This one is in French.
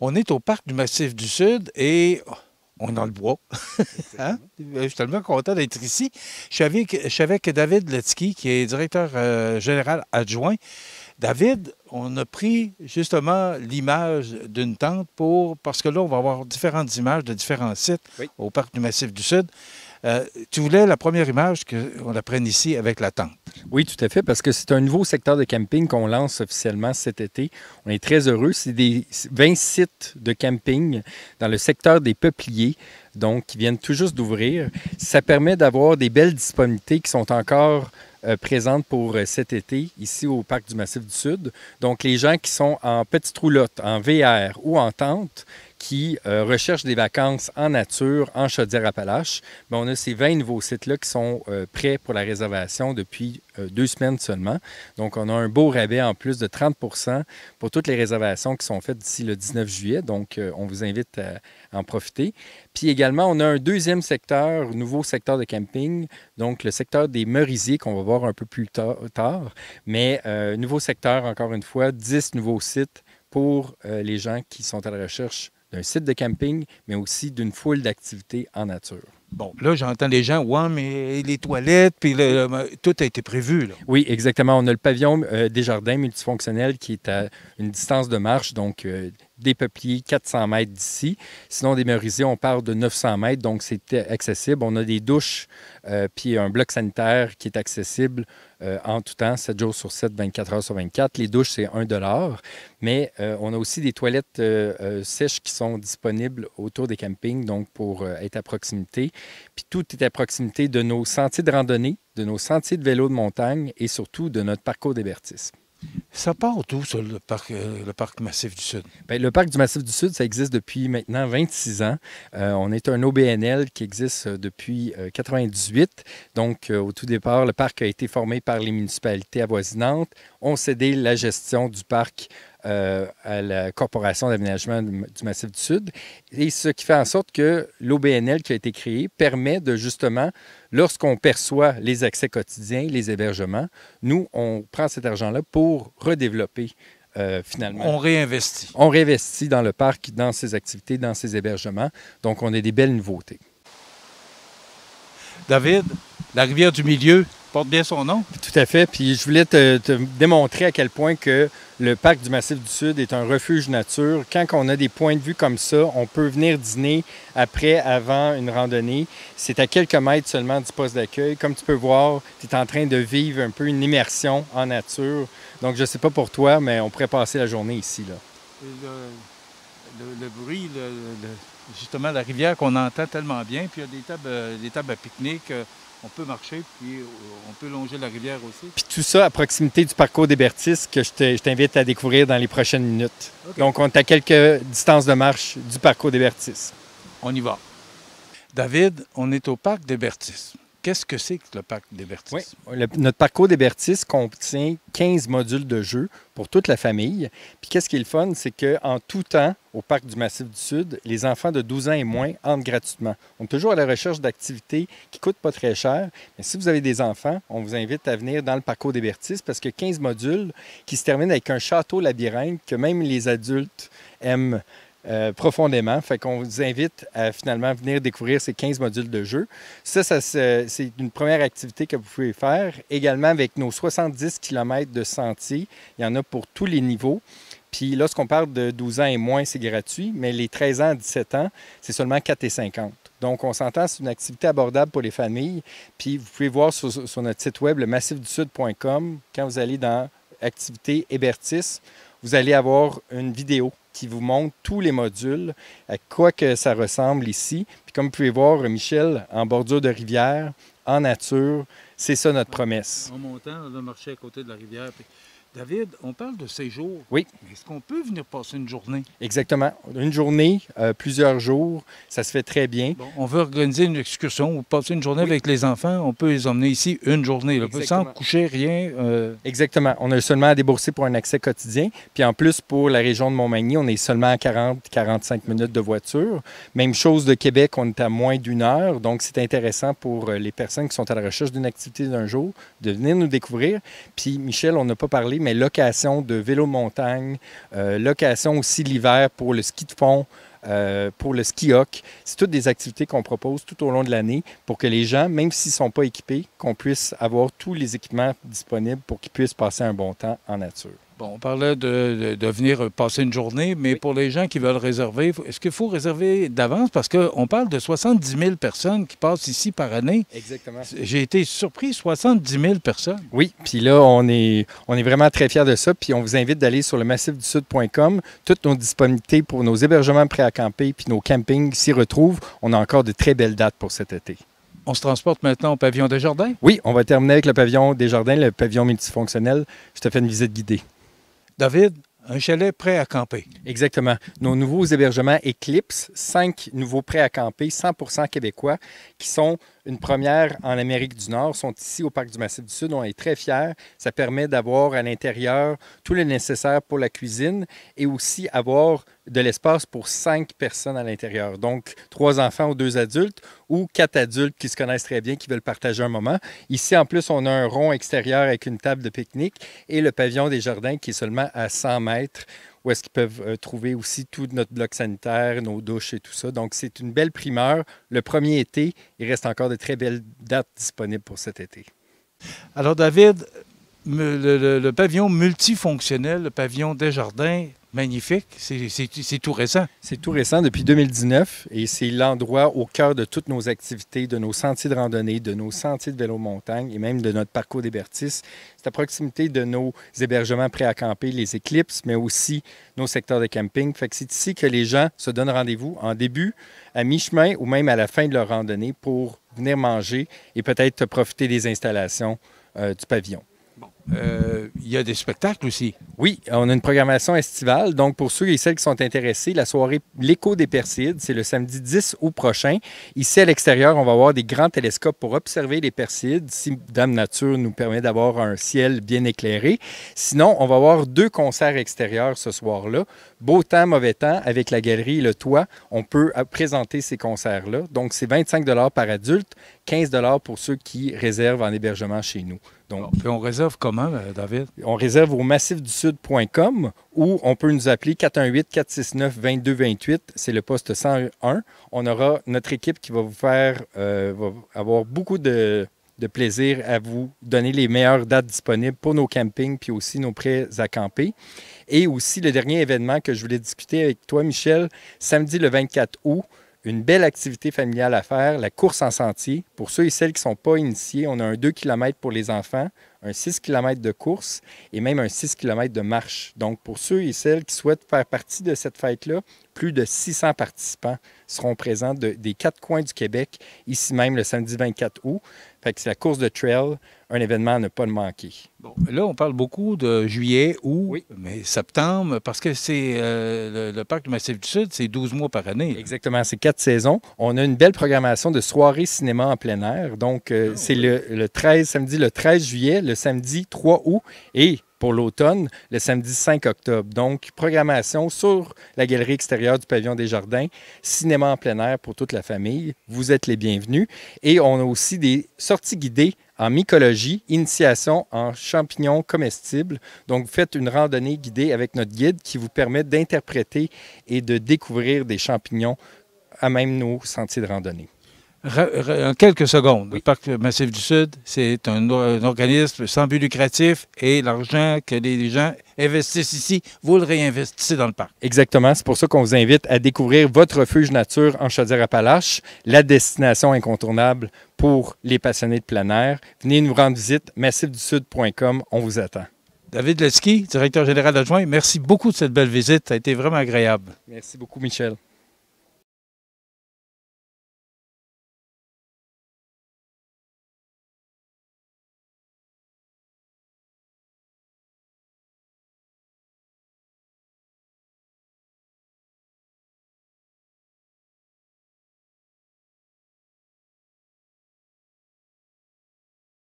On est au parc du Massif du Sud et on est dans le bois. Hein? Je suis tellement content d'être ici. Je suis, avec, David Letsky, qui est directeur euh, général adjoint. David, on a pris justement l'image d'une tente pour parce que là, on va avoir différentes images de différents sites au parc du Massif du Sud. Euh, tu voulais la première image qu'on la prenne ici avec la tente. Oui, tout à fait, parce que c'est un nouveau secteur de camping qu'on lance officiellement cet été. On est très heureux. C'est des 20 sites de camping dans le secteur des peupliers, donc qui viennent tout juste d'ouvrir. Ça permet d'avoir des belles disponibilités qui sont encore euh, présentes pour euh, cet été ici au Parc du Massif du Sud. Donc, les gens qui sont en petite roulotte, en VR ou en tente, qui euh, recherchent des vacances en nature en Chaudière-Appalaches. Ben, on a ces 20 nouveaux sites-là qui sont euh, prêts pour la réservation depuis euh, deux semaines seulement. Donc, on a un beau rabais en plus de 30 pour toutes les réservations qui sont faites d'ici le 19 juillet. Donc, on vous invite à, en profiter. Puis également, on a un deuxième secteur, nouveau secteur de camping, donc le secteur des merisiers qu'on va voir un peu plus tard. tard. Mais nouveau secteur, encore une fois, 10 nouveaux sites pour les gens qui sont à la recherche un site de camping, mais aussi d'une foule d'activités en nature. Bon, là, j'entends les gens, ouais, mais les toilettes, puis tout a été prévu. Là. Oui, exactement. On a le pavillon euh, des jardins multifonctionnels qui est à une distance de marche, donc euh, des peupliers 400 mètres d'ici. Sinon, des meurisées, on parle de 900 mètres, donc c'est accessible. On a des douches, euh, puis un bloc sanitaire qui est accessible euh, en tout temps, 7 jours sur 7, 24 heures sur 24. Les douches, c'est 1 mais euh, on a aussi des toilettes sèches qui sont disponibles autour des campings, donc pour être à proximité. Puis tout est à proximité de nos sentiers de randonnée, de nos sentiers de vélo de montagne et surtout de notre parcours d'hébertisme. Ça part tout, le parc, euh, le parc Massif du Sud? Ben, le parc du Massif du Sud, ça existe depuis maintenant 26 ans. Euh, on est un OBNL qui existe euh, depuis 1998. Donc, au tout départ, le parc a été formé par les municipalités avoisinantes. On cédé la gestion du parc euh, à la Corporation d'aménagement du Massif du Sud. Et ce qui fait en sorte que l'OBNL qui a été créé permet de justement, lorsqu'on perçoit les accès quotidiens, les hébergements, nous, on prend cet argent-là pour redévelopper euh, finalement. On réinvestit. On réinvestit dans le parc, dans ses activités, dans ses hébergements. Donc, on a des belles nouveautés. David, la rivière du milieu, bien son nom. Tout à fait. Puis je voulais te, démontrer à quel point que le parc du Massif du Sud est un refuge nature. Quand on a des points de vue comme ça, on peut venir dîner après, avant une randonnée. C'est à quelques mètres seulement du poste d'accueil. Comme tu peux voir, tu es en train de vivre un peu une immersion en nature. Donc, je ne sais pas pour toi, mais on pourrait passer la journée ici. Là. Le, bruit, justement, la rivière qu'on entend tellement bien, puis il y a des tables, euh, des tables à pique-nique. Euh, on peut marcher, puis euh, on peut longer la rivière aussi. Puis tout ça à proximité du parcours des Bertis que je t'invite à découvrir dans les prochaines minutes. Donc, on est à quelques distances de marche du parcours des Bertis. On y va. David, on est au parc des Bertis. Qu'est-ce que c'est que le parc des Bertis? Oui, notre parcours des Bertis contient 15 modules de jeu pour toute la famille. Puis qu'est-ce qui est le fun, c'est qu'en tout temps, au parc du Massif du Sud, les enfants de 12 ans et moins entrent gratuitement. On est toujours à la recherche d'activités qui ne coûtent pas très cher, mais si vous avez des enfants, on vous invite à venir dans le parcours des Bertis parce que 15 modules qui se terminent avec un château labyrinthe que même les adultes aiment euh, profondément. Fait qu'on vous invite à finalement venir découvrir ces 15 modules de jeu. Ça, c'est une première activité que vous pouvez faire. Également, avec nos 70 km de sentiers, il y en a pour tous les niveaux. Puis lorsqu'on parle de 12 ans et moins, c'est gratuit, mais les 13 ans à 17 ans, c'est seulement 4,50. Donc, on s'entend, c'est une activité abordable pour les familles. Puis, vous pouvez voir sur, notre site web, le sud.com quand vous allez dans Activité Hébertis, vous allez avoir une vidéo qui vous montre tous les modules, à quoi que ça ressemble ici. Puis comme vous pouvez voir, Michel, en bordure de rivière, en nature, c'est ça notre promesse. En montant, on a marché à côté de la rivière. David, on parle de séjour. Oui. Est-ce qu'on peut venir passer une journée? Exactement. Une journée, euh, plusieurs jours, ça se fait très bien. on veut organiser une excursion ou passer une journée avec les enfants. On peut les emmener ici une journée, sans coucher, rien. Euh. Exactement. On a seulement à débourser pour un accès quotidien. Puis en plus, pour la région de Montmagny, on est seulement à 40-45 minutes de voiture. Même chose de Québec, on est à moins d'une heure. Donc, c'est intéressant pour euh, les personnes qui sont à la recherche d'une activité d'un jour de venir nous découvrir. Puis, Michel, on n'a pas parlé, mais location de vélo montagne, euh, location aussi l'hiver pour le ski de fond, euh, pour le ski hoc. C'est toutes des activités qu'on propose tout au long de l'année pour que les gens, même s'ils ne sont pas équipés, qu'on puisse avoir tous les équipements disponibles pour qu'ils puissent passer un bon temps en nature. Bon, on parlait de, venir passer une journée, mais pour les gens qui veulent réserver, est-ce qu'il faut réserver d'avance? Parce qu'on parle de 70 000 personnes qui passent ici par année. Exactement. J'ai été surpris, 70 000 personnes. Oui, puis là, on est, on est vraiment très fiers de ça. Puis on vous invite d'aller sur le sudcom Toutes nos disponibilités pour nos hébergements prêts à camper, puis nos campings s'y retrouvent. On a encore de très belles dates pour cet été. On se transporte maintenant au pavillon des jardins? Oui, on va terminer avec le pavillon des jardins, le pavillon multifonctionnel. Je te fais une visite guidée. David, un chalet prêt à camper. Exactement. Nos nouveaux hébergements éclipsent. cinq nouveaux prêts à camper, 100 québécois, qui sont une première en Amérique du Nord, sont ici au Parc du Massif du Sud. On est très fiers. Ça permet d'avoir à l'intérieur tout le nécessaire pour la cuisine et aussi avoir de l'espace pour cinq personnes à l'intérieur. Donc, trois enfants ou deux adultes ou quatre adultes qui se connaissent très bien, qui veulent partager un moment. Ici, en plus, on a un rond extérieur avec une table de pique-nique et le pavillon des jardins qui est seulement à 100 mètres où est-ce qu'ils peuvent euh, trouver aussi tout notre bloc sanitaire, nos douches et tout ça. Donc, c'est une belle primeur. Le premier été, il reste encore de très belles dates disponibles pour cet été. Alors, David, le, pavillon multifonctionnel, le pavillon Desjardins, magnifique. C'est tout récent. C'est tout récent depuis 2019 et c'est l'endroit au cœur de toutes nos activités, de nos sentiers de randonnée, de nos sentiers de vélo-montagne et même de notre parcours d'hébertis. C'est à proximité de nos hébergements prêts à camper, les éclipses, mais aussi nos secteurs de camping. c'est ici que les gens se donnent rendez-vous en début, à mi-chemin ou même à la fin de leur randonnée pour venir manger et peut-être profiter des installations euh, du pavillon. Bon. Euh, il y a des spectacles aussi. Oui, on a une programmation estivale. Donc, pour ceux et celles qui sont intéressés, la soirée L'écho des Persides, c'est le samedi 10 août prochain. Ici, à l'extérieur, on va avoir des grands télescopes pour observer les Persides, si Dame Nature nous permet d'avoir un ciel bien éclairé. Sinon, on va avoir deux concerts extérieurs ce soir-là. Beau temps, mauvais temps, avec la galerie et le toit, on peut présenter ces concerts-là. Donc, c'est 25 par adulte, 15 pour ceux qui réservent en hébergement chez nous. Donc, on réserve comme euh, on réserve au sud.com ou on peut nous appeler 418-469-2228. C'est le poste 101. On aura notre équipe qui va vous faire euh, avoir beaucoup de, de plaisir à vous donner les meilleures dates disponibles pour nos campings puis aussi nos prêts à camper. Et aussi le dernier événement que je voulais discuter avec toi, Michel, samedi le 24 août une belle activité familiale à faire, la course en sentier. Pour ceux et celles qui ne sont pas initiés, on a un 2 km pour les enfants, un 6 km de course et même un 6 km de marche. Donc, pour ceux et celles qui souhaitent faire partie de cette fête-là, plus de 600 participants seront présents des quatre coins du Québec, ici même le samedi 24 août. Fait que c'est la course de trail, un événement à ne pas manquer. Bon, là, on parle beaucoup de juillet, août, oui. mais septembre, parce que c'est euh, le, parc du Massif du Sud, c'est 12 mois par année. Exactement, c'est quatre saisons. On a une belle programmation de soirées cinéma en plein air. Donc, euh, ah, c'est le, le 13, samedi le 13 juillet, le samedi 3 août et pour l'automne, le samedi 5 octobre. Donc, programmation sur la galerie extérieure du pavillon des Jardins, cinéma en plein air pour toute la famille. Vous êtes les bienvenus. Et on a aussi des sorties guidées en mycologie, initiation en champignons comestibles. Donc, vous faites une randonnée guidée avec notre guide qui vous permet d'interpréter et de découvrir des champignons à même nos sentiers de randonnée en quelques secondes, le Parc Massif du Sud, c'est un, organisme sans but lucratif et l'argent que les gens investissent ici, vous le réinvestissez dans le parc. Exactement. C'est pour ça qu'on vous invite à découvrir votre refuge nature en Chaudière-Appalaches, la destination incontournable pour les passionnés de plein air. Venez nous rendre visite, massifdusud.com. On vous attend. David Leski, directeur général adjoint, merci beaucoup de cette belle visite. Ça a été vraiment agréable. Merci beaucoup, Michel.